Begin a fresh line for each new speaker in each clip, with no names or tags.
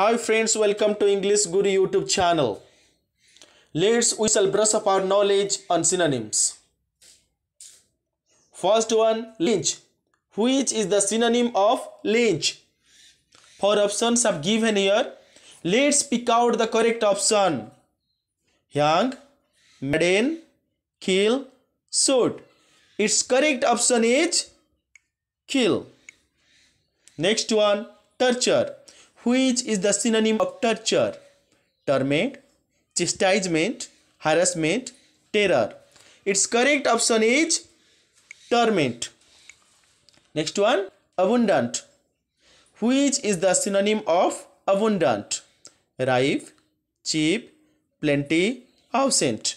Hi friends, welcome to English Guru YouTube channel. Let's we shall brush up our knowledge on synonyms. First one, lynch, which is the synonym of lynch. Four options are given here. Let's pick out the correct option. Young, Madden, kill, shoot. Its correct option is kill. Next one, torture which is the synonym of torture torment chastisement harassment terror its correct option is torment next one abundant which is the synonym of abundant rife cheap plenty absent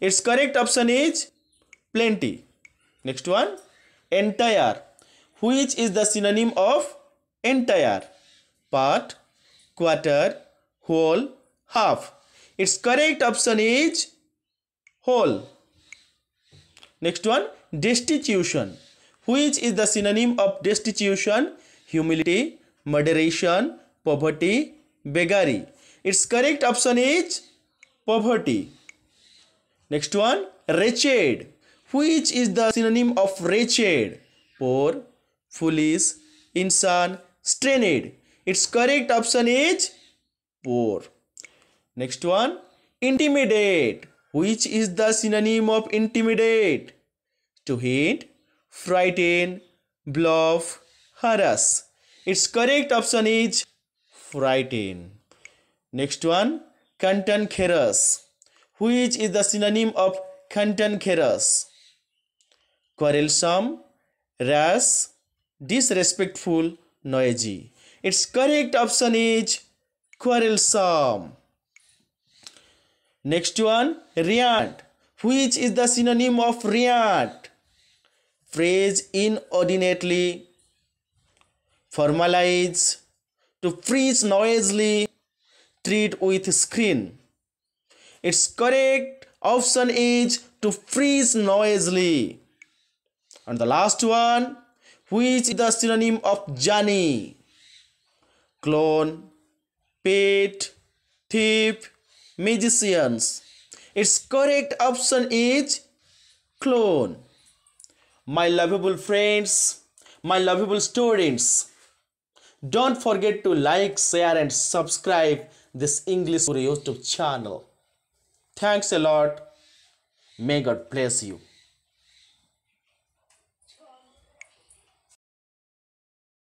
its correct option is plenty next one entire which is the synonym of entire part, quarter, whole, half. Its correct option is whole. Next one, destitution. Which is the synonym of destitution? Humility, moderation, poverty, beggary. Its correct option is poverty. Next one, wretched. Which is the synonym of wretched? Poor, foolish, insan, strained. Its correct option is poor. Next one, intimidate. Which is the synonym of intimidate? To hint, frighten, bluff, harass. Its correct option is frighten. Next one, cantankerous Which is the synonym of cantankerous Quarrelsome, rash, disrespectful, noisy. Its correct option is quarrelsome. Next one, rant, which is the synonym of rant. Phrase inordinately, formalize, to freeze noisily, treat with screen. Its correct option is to freeze noisily. And the last one, which is the synonym of journey clone, pet, thief, magicians. Its correct option is clone. My lovable friends, my lovable students, don't forget to like, share and subscribe this English YouTube channel. Thanks a lot. May God bless you.